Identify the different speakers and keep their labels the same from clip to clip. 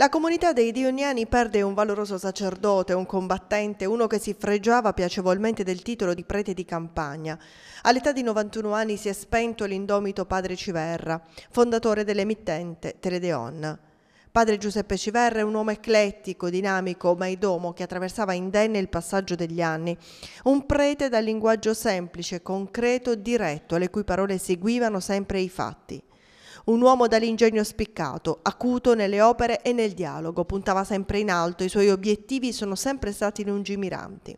Speaker 1: La comunità dei Dioniani perde un valoroso sacerdote, un combattente, uno che si fregiava piacevolmente del titolo di prete di campagna. All'età di 91 anni si è spento l'indomito padre Civerra, fondatore dell'emittente Teledeon. Padre Giuseppe Civerra è un uomo eclettico, dinamico, maidomo che attraversava indenne il passaggio degli anni. Un prete dal linguaggio semplice, concreto, diretto, le cui parole seguivano sempre i fatti. Un uomo dall'ingegno spiccato, acuto nelle opere e nel dialogo, puntava sempre in alto, i suoi obiettivi sono sempre stati lungimiranti.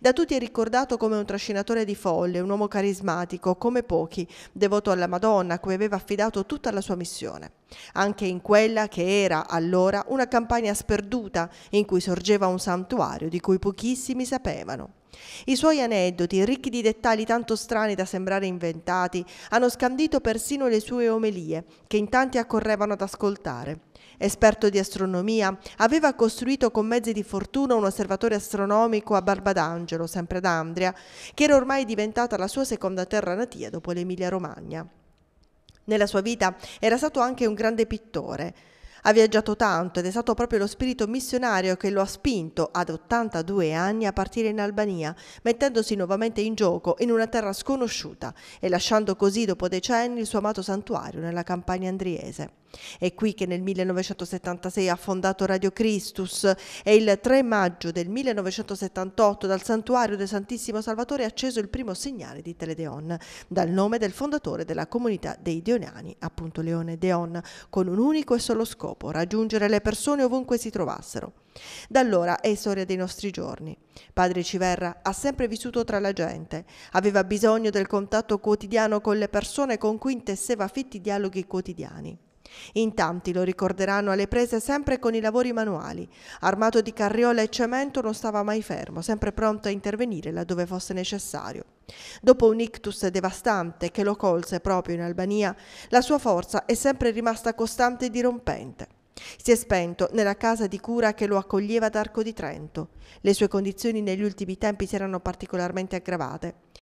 Speaker 1: Da tutti è ricordato come un trascinatore di folle, un uomo carismatico, come pochi, devoto alla Madonna, a cui aveva affidato tutta la sua missione. Anche in quella che era allora una campagna sperduta in cui sorgeva un santuario di cui pochissimi sapevano. I suoi aneddoti, ricchi di dettagli tanto strani da sembrare inventati, hanno scandito persino le sue omelie, che in tanti accorrevano ad ascoltare. Esperto di astronomia, aveva costruito con mezzi di fortuna un osservatorio astronomico a Barbadangelo, sempre ad Andria, che era ormai diventata la sua seconda terra natia dopo l'Emilia-Romagna. Nella sua vita era stato anche un grande pittore. Ha viaggiato tanto ed è stato proprio lo spirito missionario che lo ha spinto ad 82 anni a partire in Albania, mettendosi nuovamente in gioco in una terra sconosciuta e lasciando così dopo decenni il suo amato santuario nella campagna andriese. È qui che nel 1976 ha fondato Radio Christus e il 3 maggio del 1978 dal santuario del Santissimo Salvatore è acceso il primo segnale di Teledeon, dal nome del fondatore della comunità dei Deoniani, appunto Leone Deon, con un unico e solo scopo, raggiungere le persone ovunque si trovassero. Da allora è storia dei nostri giorni. Padre Civerra ha sempre vissuto tra la gente, aveva bisogno del contatto quotidiano con le persone con cui intesseva fitti dialoghi quotidiani. In tanti lo ricorderanno alle prese sempre con i lavori manuali. Armato di carriola e cemento non stava mai fermo, sempre pronto a intervenire laddove fosse necessario. Dopo un ictus devastante che lo colse proprio in Albania, la sua forza è sempre rimasta costante e dirompente. Si è spento nella casa di cura che lo accoglieva ad Arco di Trento. Le sue condizioni negli ultimi tempi si erano particolarmente aggravate.